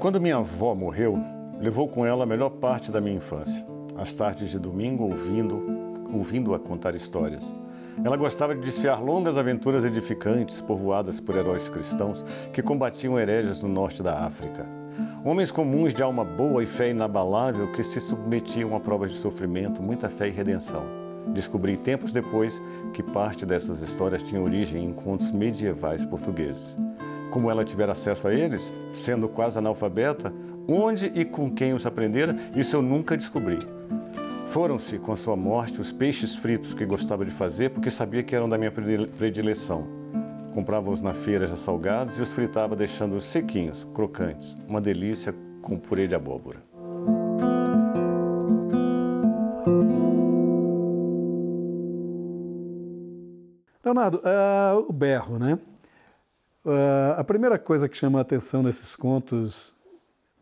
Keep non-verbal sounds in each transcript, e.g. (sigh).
Quando minha avó morreu, levou com ela a melhor parte da minha infância. As tardes de domingo ouvindo, ouvindo-a contar histórias. Ela gostava de desfiar longas aventuras edificantes, povoadas por heróis cristãos que combatiam hereges no norte da África. Homens comuns de alma boa e fé inabalável que se submetiam a provas de sofrimento, muita fé e redenção. Descobri tempos depois que parte dessas histórias tinha origem em contos medievais portugueses como ela tiver acesso a eles, sendo quase analfabeta, onde e com quem os aprendera, isso eu nunca descobri. Foram-se com a sua morte os peixes fritos que gostava de fazer, porque sabia que eram da minha predileção. Comprava-os na feira já salgados e os fritava deixando-os sequinhos, crocantes, uma delícia com purê de abóbora. Leonardo, uh, o berro, né? Uh, a primeira coisa que chama a atenção nesses contos,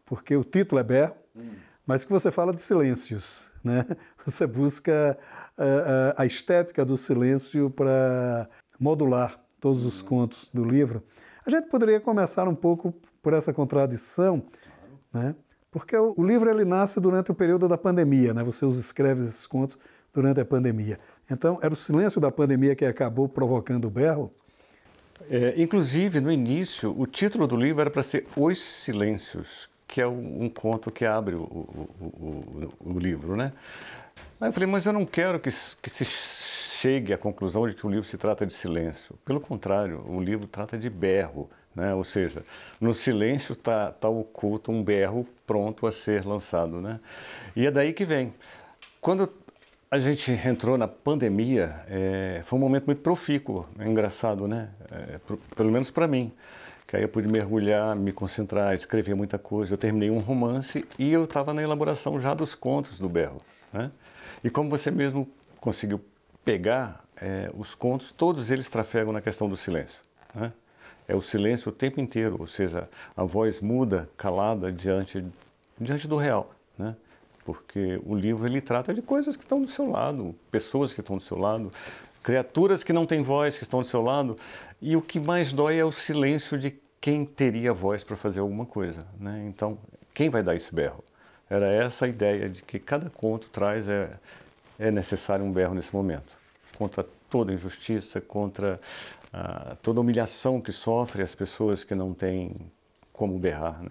porque o título é berro, hum. mas que você fala de silêncios, né? (laughs) Você busca uh, uh, a estética do silêncio para modular todos os hum. contos do livro. A gente poderia começar um pouco por essa contradição, claro. né? Porque o, o livro ele nasce durante o período da pandemia, né? Você os escreve esses contos durante a pandemia. Então, era o silêncio da pandemia que acabou provocando o berro? É, inclusive, no início, o título do livro era para ser Os Silêncios, que é um, um conto que abre o, o, o, o, livro, né? Aí eu falei, mas eu não quero que, que se chegue à conclusão de que o livro se trata de silêncio. Pelo contrário, o livro trata de berro, né? Ou seja, no silêncio está tá oculto um berro pronto a ser lançado, né? E é daí que vem. Quando a gente entrou na pandemia, é, foi um momento muito profícuo, é engraçado, né? É, pro, pelo menos para mim, que aí eu pude mergulhar, me concentrar, escrever muita coisa. Eu terminei um romance e eu estava na elaboração já dos contos do Berro, né? E como você mesmo conseguiu pegar é, os contos, todos eles trafegam na questão do silêncio, né? É o silêncio o tempo inteiro, ou seja, a voz muda, calada diante diante do real, né? porque o livro ele trata de coisas que estão do seu lado, pessoas que estão do seu lado, criaturas que não têm voz que estão do seu lado, e o que mais dói é o silêncio de quem teria voz para fazer alguma coisa, né? Então, quem vai dar esse berro? Era essa a ideia de que cada conto traz é é necessário um berro nesse momento, contra toda injustiça, contra ah, toda humilhação que sofrem as pessoas que não têm como berrar, né?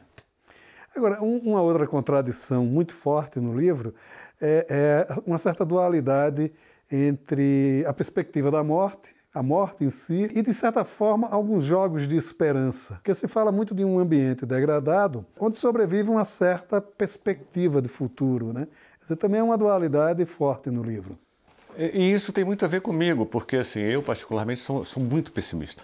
Agora, um, uma outra contradição muito forte no livro é, é uma certa dualidade entre a perspectiva da morte a morte em si e, de certa forma, alguns jogos de esperança. Porque se fala muito de um ambiente degradado onde sobrevive uma certa perspectiva de futuro. Né? Essa também é uma dualidade forte no livro. E isso tem muito a ver comigo, porque assim, eu particularmente sou, sou muito pessimista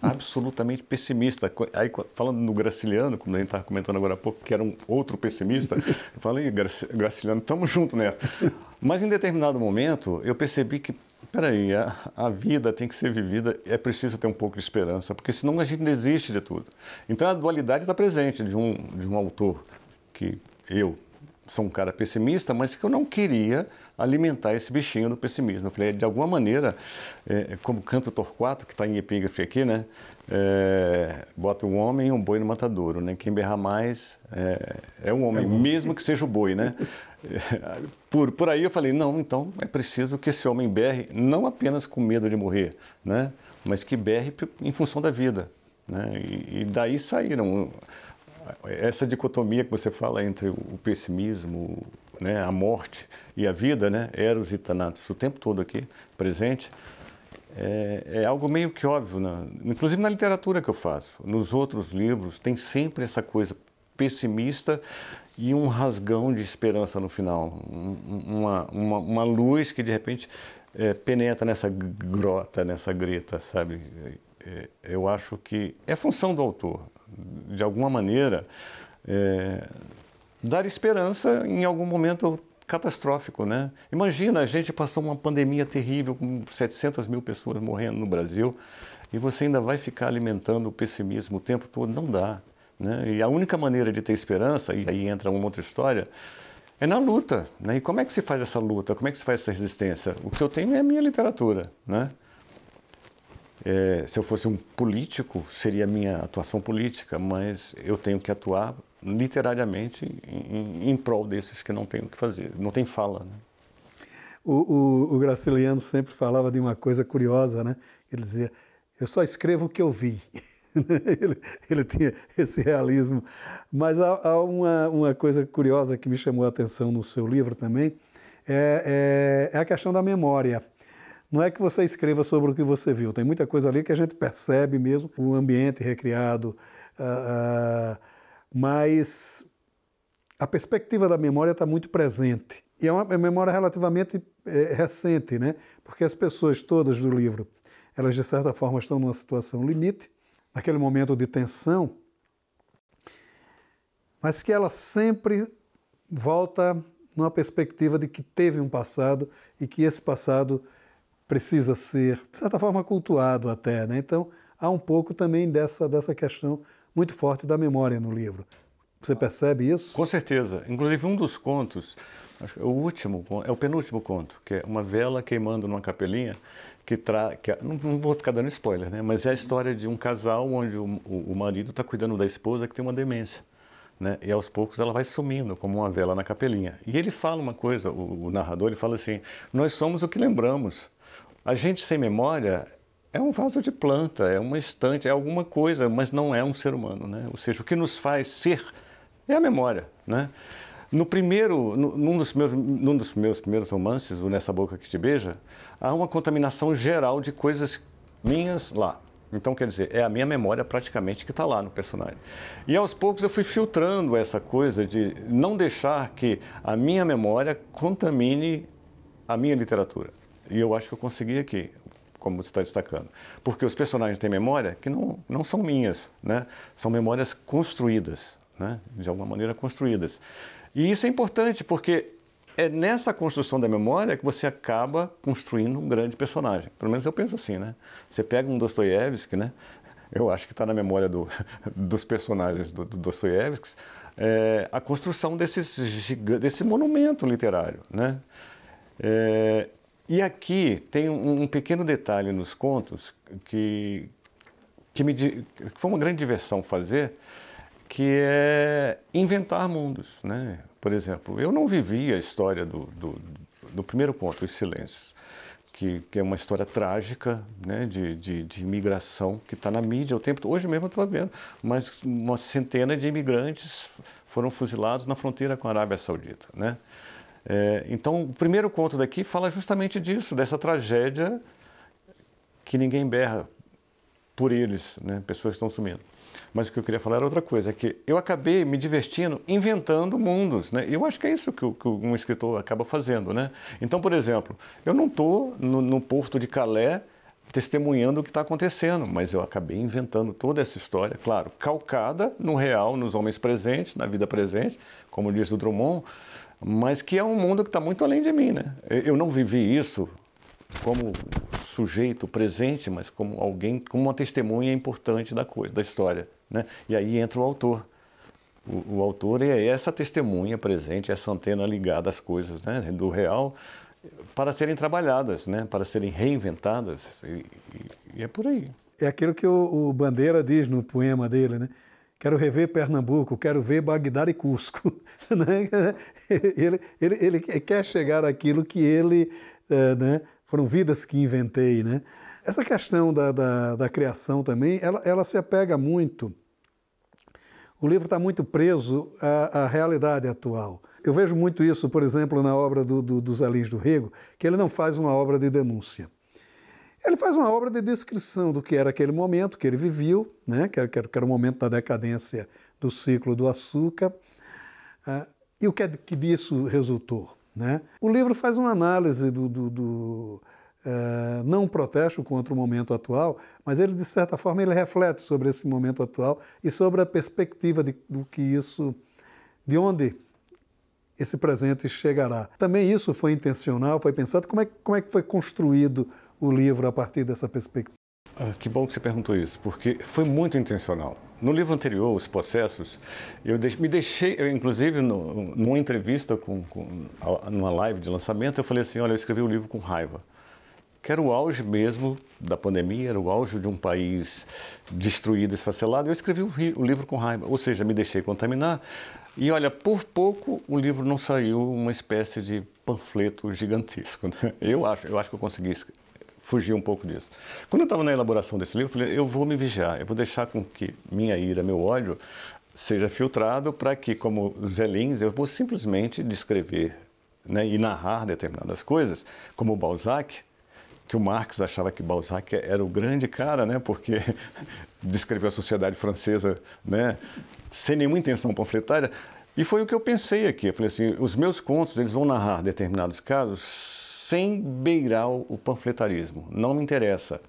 absolutamente pessimista. Aí, falando no Graciliano, como a gente estava comentando agora há pouco, que era um outro pessimista, (laughs) eu falei, Graciliano, estamos juntos nessa. Mas em determinado momento, eu percebi que, peraí, a, a vida tem que ser vivida, é preciso ter um pouco de esperança, porque senão a gente desiste de tudo. Então a dualidade está presente de um, de um autor que eu sou um cara pessimista, mas que eu não queria alimentar esse bichinho do pessimismo. Eu falei, de alguma maneira, é, como canta Torquato, que está em epígrafe aqui, né? É, bota um homem e um boi no matadouro, né? Quem berrar mais é, é um homem, um... É mesmo que seja o boi, né? (laughs) por, por aí eu falei, não, então é preciso que esse homem berre, não apenas com medo de morrer, né? Mas que berre em função da vida, né? e, e daí saíram essa dicotomia que você fala entre o pessimismo, né, a morte e a vida, né, Eros e Thanatos, o tempo todo aqui presente, é, é algo meio que óbvio, né? inclusive na literatura que eu faço. Nos outros livros tem sempre essa coisa pessimista e um rasgão de esperança no final, uma, uma, uma luz que de repente é, penetra nessa grota, nessa greta, sabe? É, é, eu acho que é função do autor, de alguma maneira. É, dar esperança em algum momento catastrófico, né? Imagina, a gente passou uma pandemia terrível com 700 mil pessoas morrendo no Brasil e você ainda vai ficar alimentando o pessimismo o tempo todo, não dá. Né? E a única maneira de ter esperança, e aí entra uma outra história, é na luta. Né? E como é que se faz essa luta? Como é que se faz essa resistência? O que eu tenho é a minha literatura. Né? É, se eu fosse um político, seria a minha atuação política, mas eu tenho que atuar literariamente em, em, prol desses que não têm o que fazer, não tem fala. Né? O, o, o, Graciliano sempre falava de uma coisa curiosa, né? Ele dizia: Eu só escrevo o que eu vi. (laughs) ele, ele, tinha esse realismo. Mas há, há uma, uma, coisa curiosa que me chamou a atenção no seu livro também: é, é, é a questão da memória. Não é que você escreva sobre o que você viu, tem muita coisa ali que a gente percebe mesmo, o ambiente recriado. Uh, uh, mas a perspectiva da memória está muito presente. E é, é uma memória relativamente é, recente, né? porque as pessoas todas do livro, elas de certa forma estão numa situação limite, naquele momento de tensão, mas que ela sempre volta numa perspectiva de que teve um passado e que esse passado precisa ser, de certa forma, cultuado até. Né? Então, há um pouco também dessa, dessa questão muito forte da memória no livro. Você percebe isso? Com certeza. Inclusive, um dos contos, acho é o último, é o penúltimo conto, que é uma vela queimando numa capelinha, que traz. que não, não, vou ficar dando spoiler, né? Mas é a história de um casal onde o, o, o marido está cuidando da esposa que tem uma demência. Né? E aos poucos ela vai sumindo como uma vela na capelinha. E ele fala uma coisa, o, o narrador, ele fala assim: Nós somos o que lembramos. A gente sem memória é um vaso de planta, é uma estante, é alguma coisa, mas não é um ser humano, né? Ou seja, o que nos faz ser é a memória, né? No primeiro, no, num, dos meus, num dos meus primeiros romances, o Nessa Boca Que Te Beija, há uma contaminação geral de coisas minhas lá. Então, quer dizer, é a minha memória praticamente que está lá no personagem. E aos poucos eu fui filtrando essa coisa de não deixar que a minha memória contamine a minha literatura. E eu acho que eu consegui aqui como você está destacando. Porque os personagens têm memória que não, não são minhas, né? são memórias construídas, né? de alguma maneira construídas. E isso é importante porque é nessa construção da memória que você acaba construindo um grande personagem. Pelo menos eu penso assim, né? Você pega um Dostoiévski, né? Eu acho que está na memória do, (laughs) dos personagens do, do Dostoiévski é, a construção desses, desse monumento literário, né? É, e aqui tem um, um pequeno detalhe nos contos que, que, me, que foi uma grande diversão fazer, que é inventar mundos. Né? Por exemplo, eu não vivi a história do, do, do primeiro conto, Os Silêncios, que, que é uma história trágica né? de, de, de imigração que está na mídia o tempo Hoje mesmo eu estou vendo, mas uma centena de imigrantes foram fuzilados na fronteira com a Arábia Saudita. Né? É, então, o primeiro conto daqui fala justamente disso, dessa tragédia que ninguém berra por eles, né? pessoas que estão sumindo. Mas o que eu queria falar era outra coisa, é que eu acabei me divertindo inventando mundos. Né? Eu acho que é isso que, um escritor acaba fazendo. Né? Então, por exemplo, eu não estou no, no porto de Calais testemunhando o que está acontecendo, mas eu acabei inventando toda essa história, claro, calcada no real, nos homens presentes, na vida presente, como diz o Drummond, mas que é um mundo que está muito além de mim. Né? Eu não vivi isso como sujeito presente, mas como alguém, como uma testemunha importante da coisa, da história. Né? E aí entra o autor. O, o autor é essa testemunha presente, essa antena ligada às coisas né? do real para serem trabalhadas, né? para serem reinventadas. E, e, e é por aí. É aquilo que o, o Bandeira diz no poema dele, né? quero rever Pernambuco, quero ver Bagdá e Cusco. (laughs) Né? Ele, ele, ele, quer chegar àquilo que ele. É, né? Foram vidas que inventei. Né? Essa questão da, da, da criação também, ela, ela, se apega muito. O livro está muito preso à, à, realidade atual. Eu vejo muito isso, por exemplo, na obra do, do, dos Alins do Rego, que ele não faz uma obra de denúncia. Ele faz uma obra de descrição do que era aquele momento que ele viveu, né? que, era, que era o momento da decadência do ciclo do açúcar, ah, e o que, é que disso resultou. Né? O livro faz uma análise do, do, do Uh, não um protesto contra o momento atual, mas ele, de certa forma, ele reflete sobre esse momento atual e sobre a perspectiva de, do que isso, de onde esse presente chegará. Também isso foi intencional, foi pensado, como é, como é que foi construído o livro a partir dessa perspectiva. Ah, que bom que você perguntou isso, porque foi muito intencional. No livro anterior, Os Processos, eu me deixei, eu, inclusive, no, numa entrevista, com, com, numa live de lançamento, eu falei assim: olha, eu escrevi o um livro com raiva que era o auge mesmo da pandemia, era o auge de um país destruído, esfacelado. Eu escrevi o, livro com raiva, ou seja, me deixei contaminar. E olha, por pouco o livro não saiu uma espécie de panfleto gigantesco. (laughs) Né? Eu acho, eu acho que eu consegui fugir um pouco disso. Quando eu estava na elaboração desse livro, eu falei, eu vou me vigiar, eu vou deixar com que minha ira, meu ódio, seja filtrado para que, como Zé Lins, eu vou simplesmente descrever né, e narrar determinadas coisas, como Balzac, que o Marx achava que Balzac era o grande cara, né, porque (laughs) descreveu a sociedade francesa né, sem nenhuma intenção panfletária. E foi o que eu pensei aqui. Eu falei assim, os meus contos eles vão narrar determinados casos sem beirar o panfletarismo. Não me interessa.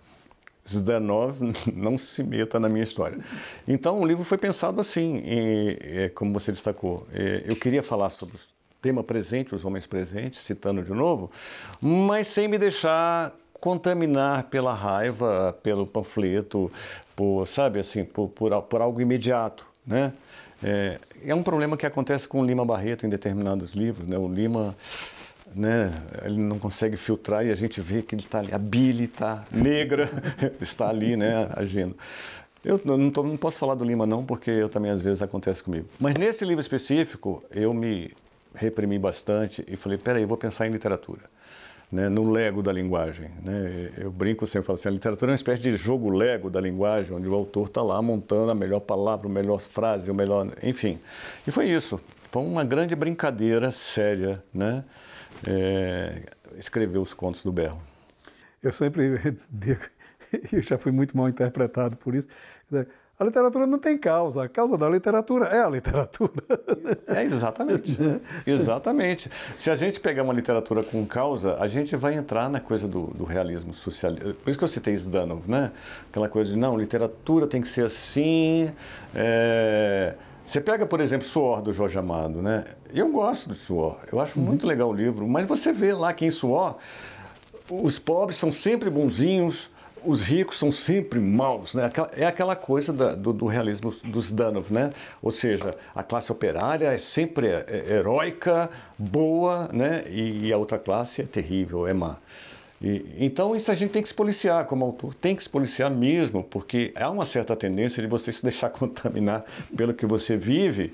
Zdanov (laughs) não se meta na minha história. Então, o livro foi pensado assim, e, e, é, como você destacou. E, é, eu queria falar sobre o tema presente, os homens presentes, citando de novo, mas sem me deixar contaminar pela raiva, pelo panfleto, por, sabe, assim, por, por, por algo imediato, né? É, é um problema que acontece com o Lima Barreto em determinados livros. Né? O Lima né? Ele não consegue filtrar e a gente vê que ele está ali, a bile está negra, (laughs) está ali, né, agindo. Eu não, tô, não, posso falar do Lima não, porque eu também às vezes acontece comigo. Mas nesse livro específico, eu me reprimi bastante e falei, peraí, vou pensar em literatura né, no Lego da linguagem. Né? Eu brinco sempre, assim, falo assim, a literatura é uma espécie de jogo Lego da linguagem, onde o autor está lá montando a melhor palavra, a melhor frase, o melhor, enfim. E foi isso. Foi uma grande brincadeira séria, né? É, escrever os contos do Berro. Eu sempre (laughs) digo, eu já fui muito mal interpretado por isso. Né? A literatura não tem causa, a causa da literatura é a literatura. (laughs) É, exatamente. exatamente. Se a gente pegar uma literatura com causa, a gente vai entrar na coisa do, do realismo socialista. Por isso que eu citei Zdanov, né? Aquela coisa de, não, literatura tem que ser assim. É... Você pega, por exemplo, Suor do Jorge Amado, né? Eu gosto do Suor, eu acho uhum. muito legal o livro, mas você vê lá que em Suor os pobres são sempre bonzinhos, os ricos são sempre maus, né? É aquela coisa da, do, do, realismo dos Danov, né? Ou seja, a classe operária é sempre é, é heróica, boa, né? E, e a outra classe é terrível, é má. E, então isso a gente tem que se policiar como autor, tem que se policiar mesmo, porque há uma certa tendência de você (laughs) se deixar contaminar pelo que você vive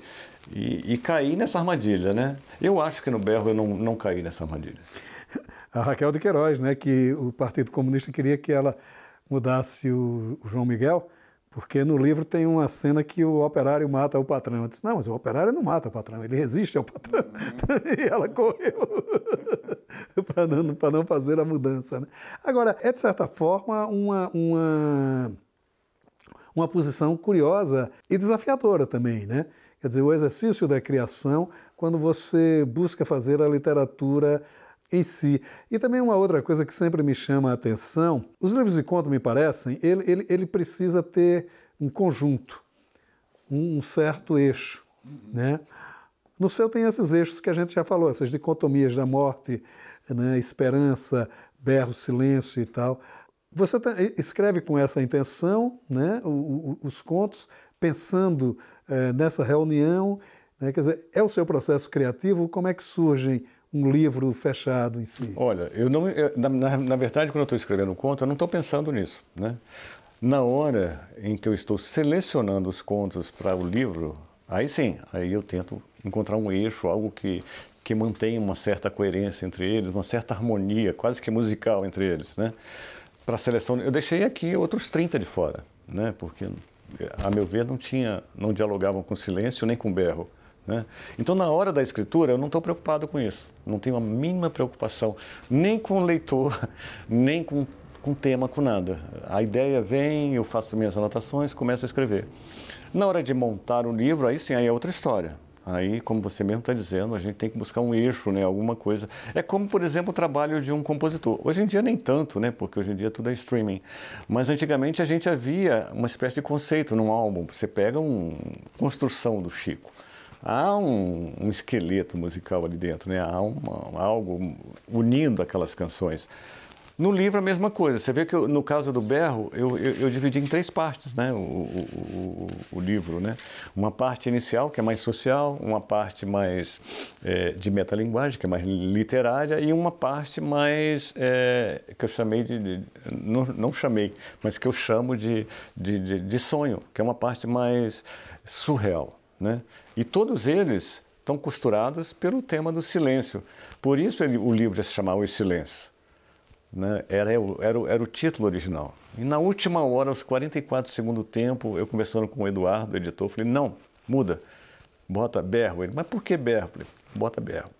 e, e cair nessa armadilha, né? Eu acho que no Berro eu não, não caí nessa armadilha (laughs) a Raquel de Queiroz, né, que o Partido Comunista queria que ela mudasse o, João Miguel, porque no livro tem uma cena que o operário mata o patrão. Eu disse, não, mas o operário não mata o patrão, ele resiste ao patrão. Uhum. (laughs) e ela correu (laughs) para não, não fazer a mudança. Né? Agora, é de certa forma uma, uma, uma posição curiosa e desafiadora também, né? Quer dizer, o exercício da criação, quando você busca fazer a literatura em si. E também uma outra coisa que sempre me chama a atenção, os livros de conto, me parecem, ele, ele, ele precisa ter um conjunto, um, certo eixo. Uhum. Né? No céu tem esses eixos que a gente já falou, essas dicotomias da morte, né? esperança, berro, silêncio e tal. Você tá, escreve com essa intenção né? O, o, os contos, pensando é, nessa reunião. Né? Quer dizer, é o seu processo criativo, como é que surgem um livro fechado em si? Olha, eu não, eu, na, na, verdade, quando eu estou escrevendo o conto, eu não estou pensando nisso. Né? Na hora em que eu estou selecionando os contos para o livro, aí sim, aí eu tento encontrar um eixo, algo que, que mantenha uma certa coerência entre eles, uma certa harmonia, quase que musical entre eles. Né? Para a seleção, eu deixei aqui outros 30 de fora, né? porque, a meu ver, não, tinha, não dialogavam com silêncio nem com berro. Né? Então, na hora da escritura, eu não estou preocupado com isso. Não tenho a mínima preocupação, nem com o leitor, (laughs) nem com, com tema, com nada. A ideia vem, eu faço minhas anotações, começo a escrever. Na hora de montar o livro, aí sim, aí é outra história. Aí, como você mesmo está dizendo, a gente tem que buscar um eixo, né? alguma coisa. É como, por exemplo, o trabalho de um compositor. Hoje em dia nem tanto, né? porque hoje em dia tudo é streaming. Mas antigamente a gente havia uma espécie de conceito num álbum. Você pega uma construção do Chico há um, um, esqueleto musical ali dentro, né? há uma, algo unindo aquelas canções. No livro a mesma coisa. Você vê que eu, no caso do Berro, eu, eu, eu, dividi em três partes né? O, o, o, o, livro. Né? Uma parte inicial, que é mais social, uma parte mais é, de metalinguagem, que é mais literária, e uma parte mais é, que eu chamei de. de não, não, chamei, mas que eu chamo de, de, de, de sonho, que é uma parte mais surreal. Né? E todos eles estão costurados pelo tema do silêncio. Por isso ele, o livro se chamava O Silêncio. Né? Era, era, era o título original. E na última hora, aos 44 segundos do tempo, eu conversando com o Eduardo, o editor, falei, não, muda, bota berro. Ele, mas por que berro? Falei, bota berro.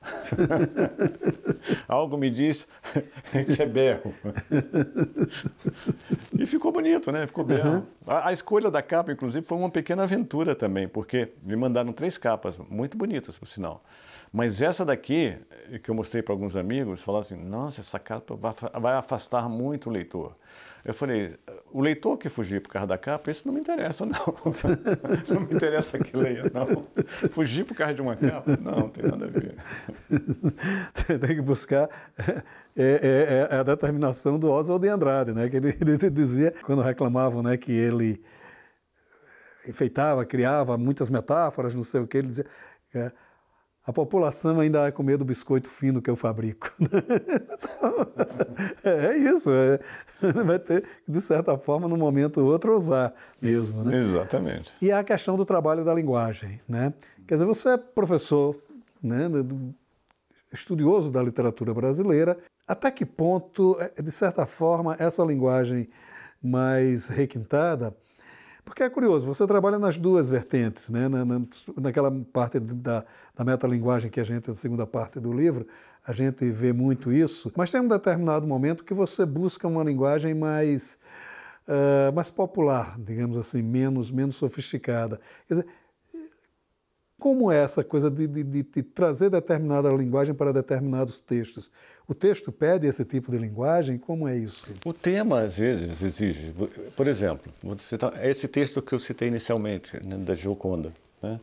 (laughs) Algo me diz (laughs) que é berro. e ficou bonito, né? Ficou berro. Uhum. A, a, escolha da capa, inclusive, foi uma pequena aventura também, porque me mandaram três capas, muito bonitas, por sinal. Mas essa daqui, que eu mostrei para alguns amigos, falaram assim: nossa, essa capa vai afastar muito o leitor. Eu falei, o leitor que fugir por causa da capa, isso não me interessa, não. (laughs) Não me interessa que leia, não. Fugir por causa de uma capa, não, não tem nada a ver. (laughs) tem que buscar é, é, é a determinação do Oswald de Andrade, né? Que ele, (laughs) ele dizia, quando reclamavam né, que ele enfeitava, criava muitas metáforas, não sei o que, ele dizia... É, a população ainda é com medo do biscoito fino que eu fabrico. (laughs) É, é isso. É. (laughs) Vai ter, de certa forma, num momento ou outro, usar mesmo. Né? Exatamente. E a questão do trabalho da linguagem. Né? Quer dizer, você é professor, né, estudioso da literatura brasileira. Até que ponto, é, de certa forma, essa linguagem mais requintada porque é curioso, você trabalha nas duas vertentes, né? Na, na, naquela parte da, da metalinguagem que a gente, na segunda parte do livro, a gente vê muito isso, mas tem um determinado momento que você busca uma linguagem mais, uh, mais popular, digamos assim, menos, menos sofisticada. Quer dizer, como é essa coisa de, de, de, de, trazer determinada linguagem para determinados textos? O texto pede esse tipo de linguagem? Como é isso? O tema, às vezes, exige. Por exemplo, vou citar esse texto que eu citei inicialmente, né, da Gioconda. Né?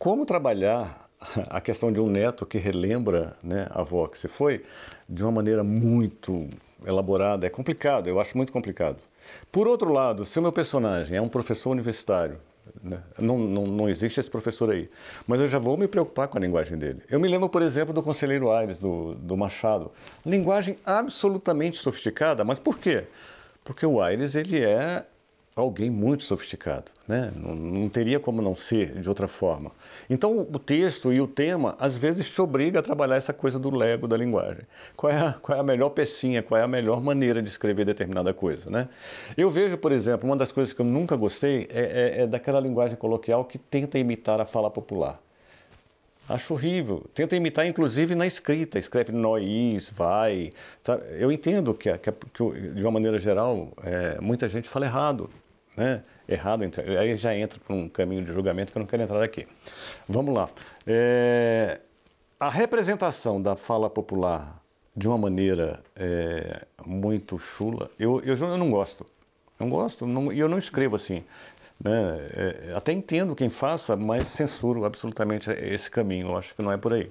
Como trabalhar a questão de um neto que relembra né, a avó que se foi de uma maneira muito elaborada? É complicado, eu acho muito complicado. Por outro lado, se o meu personagem é um professor universitário né? Não, não, não existe esse professor aí. Mas eu já vou me preocupar com a linguagem dele. Eu me lembro, por exemplo, do Conselheiro Aires, do, do Machado. Linguagem absolutamente sofisticada, mas por quê? Porque o Aires ele é alguém muito sofisticado, né? Não, não, teria como não ser de outra forma. Então, o texto e o tema às vezes te obriga a trabalhar essa coisa do lego da linguagem. Qual é a, qual é a melhor pecinha, qual é a melhor maneira de escrever determinada coisa, né? Eu vejo, por exemplo, uma das coisas que eu nunca gostei é, é, é daquela linguagem coloquial que tenta imitar a fala popular. Acho horrível. Tenta imitar, inclusive, na escrita. Escreve nós, vai. Eu entendo que, que, que, de uma maneira geral, é, muita gente fala errado né, errado, aí já entra por um caminho de julgamento que eu não quero entrar aqui. Vamos lá. É, a representação da fala popular de uma maneira é, muito chula, eu, eu, eu, não gosto. Não gosto e eu não escrevo assim. Né? É, até entendo quem faça, mas censuro absolutamente esse caminho. Eu acho que não é por aí.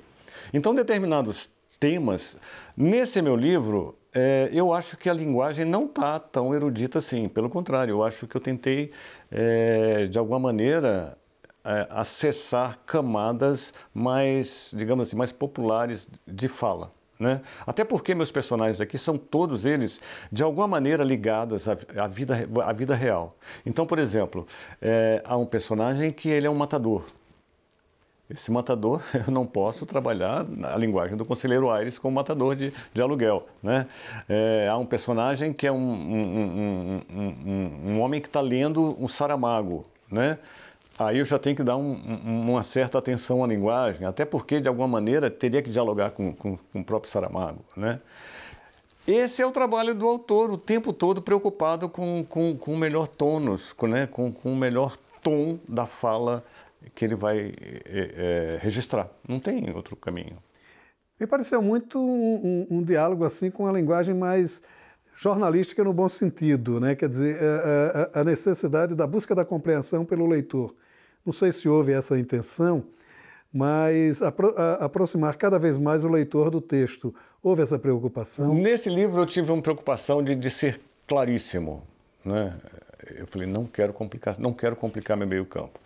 Então, determinados temas. Nesse meu livro, é, eu acho que a linguagem não está tão erudita assim. Pelo contrário, eu acho que eu tentei, é, de alguma maneira, é, acessar camadas mais, digamos assim, mais populares de fala. Né? Até porque meus personagens aqui são todos eles de alguma maneira ligados à, à vida, à vida real. Então, por exemplo, é, há um personagem que ele é um matador esse matador, (laughs) eu não posso trabalhar na linguagem do conselheiro Aires como matador de, de aluguel. Né? É, há um personagem que é um, um, um, um homem que está lendo um Saramago. Né? Aí eu já tenho que dar uma certa atenção à linguagem, até porque, de alguma maneira, teria que dialogar com, com, com o próprio Saramago. Né? Esse é o trabalho do autor, o tempo todo preocupado com, com, com o melhor tônus, né? com, com o melhor tom da fala que ele vai é, registrar. Não tem outro caminho. Me pareceu muito um, um, um diálogo assim com a linguagem mais jornalística no bom sentido, né? quer dizer, a, a, a, necessidade da busca da compreensão pelo leitor. Não sei se houve essa intenção, mas apro a, aproximar cada vez mais o leitor do texto. Houve essa preocupação? Nesse livro eu tive uma preocupação de, de ser claríssimo. Né? eu falei, não quero complicar, não quero complicar meu meio campo.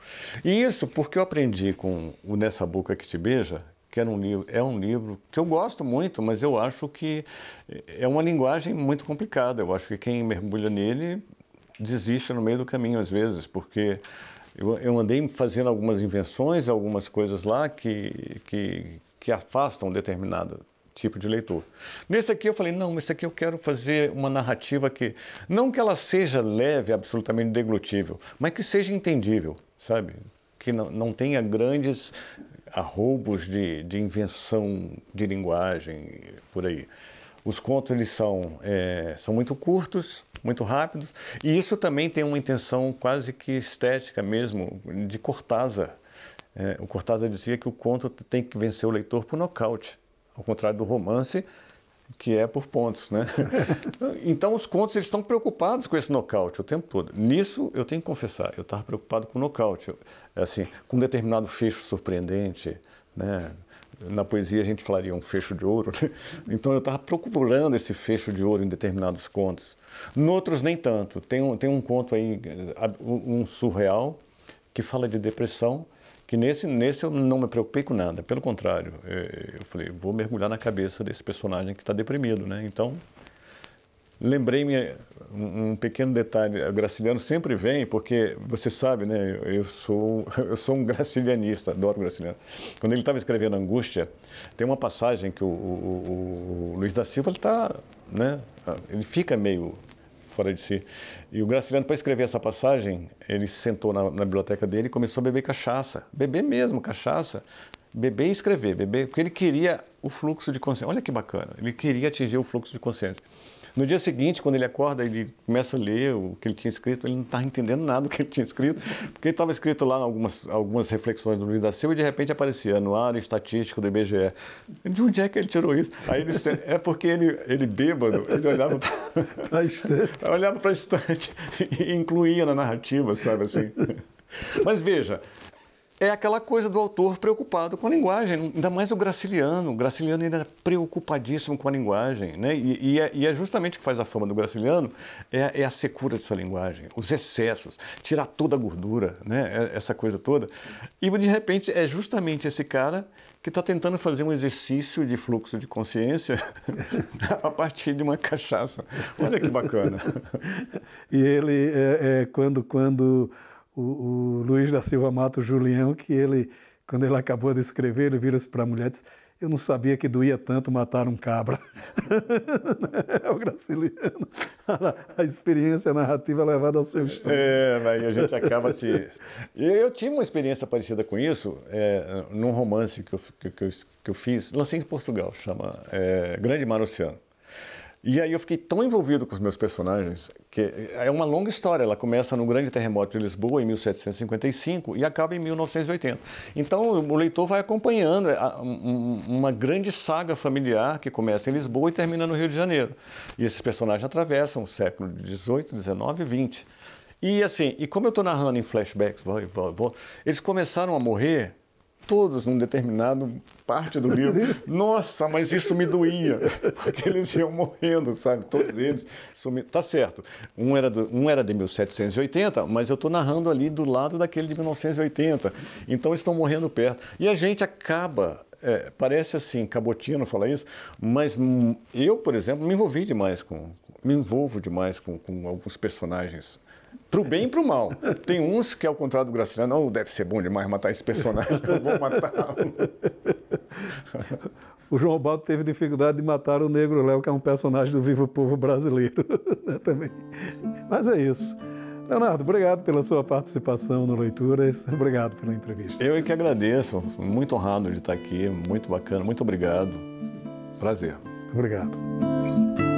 E isso porque eu aprendi com o Nessa Boca Que Te Beija, que era um livro, é um livro que eu gosto muito, mas eu acho que é uma linguagem muito complicada. Eu acho que quem mergulha nele desiste no meio do caminho às vezes, porque eu, eu andei fazendo algumas invenções, algumas coisas lá que, que, que afastam determinada tipo de leitor. Nesse aqui eu falei, não, esse aqui eu quero fazer uma narrativa que, não que ela seja leve, absolutamente deglutível, mas que seja entendível, sabe? Que não, não tenha grandes arroubos de, de invenção de linguagem, por aí. Os contos eles são, é, são muito curtos, muito rápidos, e isso também tem uma intenção quase que estética mesmo, de Cortázar. É, o Cortázar dizia que o conto tem que vencer o leitor por nocaute ao contrário do romance, que é por pontos, né? (laughs) então os contos eles estão preocupados com esse nocaute o tempo todo. Nisso eu tenho que confessar, eu estava preocupado com o nocaute, assim, com um determinado fecho surpreendente, né? Na poesia a gente falaria um fecho de ouro. Né? Então eu estava procurando esse fecho de ouro em determinados contos. Noutros nem tanto. Tem um, tem um conto aí, um surreal, que fala de depressão que nesse, nesse eu não me preocupei com nada, pelo contrário, é, eu falei, vou mergulhar na cabeça desse personagem que está deprimido, né? Então, lembrei-me um pequeno detalhe, o Graciliano sempre vem, porque você sabe, né, eu sou, (laughs) eu sou um gracilianista, adoro Graciliano. Quando ele estava escrevendo Angústia, tem uma passagem que o, o, o, o Luiz da Silva, ele está, né, ele fica meio fora de si. E o Graciliano, para escrever essa passagem, ele sentou na, na biblioteca dele e começou a beber cachaça. Beber mesmo, cachaça beber e escrever, beber, porque ele queria o fluxo de consciência. Olha que bacana, ele queria atingir o fluxo de consciência. No dia seguinte, quando ele acorda, ele começa a ler o que ele tinha escrito, ele não estava tá entendendo nada do (laughs) que ele tinha escrito, porque estava escrito lá algumas, algumas reflexões do Luiz da Silva e de repente aparecia no ar estatístico do IBGE. De onde é que ele tirou isso? Aí ele, é porque ele, ele bêbado, ele olhava para (laughs) (laughs) olhava a estante e incluía na narrativa, sabe assim. Mas veja, é aquela coisa do autor preocupado com a linguagem, ainda mais o Graciliano. O Graciliano ainda era preocupadíssimo com a linguagem, né? E, e, é, e é, justamente o que faz a fama do Graciliano, é, é, a secura de sua linguagem, os excessos, tirar toda a gordura, né? É, essa coisa toda. E, de repente, é justamente esse cara que está tentando fazer um exercício de fluxo de consciência (laughs) a partir de uma cachaça. Olha que bacana. (laughs) e ele, é, é quando... quando o, o Luiz da Silva Mato Julião, que ele, quando ele acabou de escrever, ele vira-se para a mulher e diz, eu não sabia que doía tanto matar um cabra. (laughs) é o Graciliano. A experiência narrativa levada ao seu extremo. É, mas a gente acaba se. Eu tive uma experiência parecida com isso é, num romance que eu, que, eu, que eu fiz, lancei em Portugal, chama é, Grande Mar Oceano. E aí eu fiquei tão envolvido com os meus personagens que é uma longa história. Ela começa no grande terremoto de Lisboa em 1755 e acaba em 1980. Então o leitor vai acompanhando é, uma grande saga familiar que começa em Lisboa e termina no Rio de Janeiro. E esses personagens atravessam o século XVIII, XIX e XX. E assim, e como eu estou narrando em flashbacks, vou, vou, vou, eles começaram a morrer todos num determinado parte do livro. (laughs) Nossa, mas isso me doía, porque eles iam morrendo, sabe? Todos eles sumindo. Tá certo. Um era, do, um era de 1780, mas eu estou narrando ali do lado daquele de 1980. Então eles estão morrendo perto. E a gente acaba é, parece assim, cabotino falar isso, mas hum, eu, por exemplo, me envolvi demais com, me envolvo demais com, com alguns personagens. Pro bem e pro mal. Tem uns que, ao contrário do Graciliano, não oh, deve ser bom demais matar esse personagem, eu vou matá-lo. (laughs) O João Baldo teve dificuldade de matar o Negro Léo, que é um personagem do vivo povo brasileiro (laughs) também. Mas é isso. Leonardo, obrigado pela sua participação no Leituras, obrigado pela entrevista. Eu é que agradeço, muito honrado de estar aqui, muito bacana, muito obrigado. Prazer. Obrigado.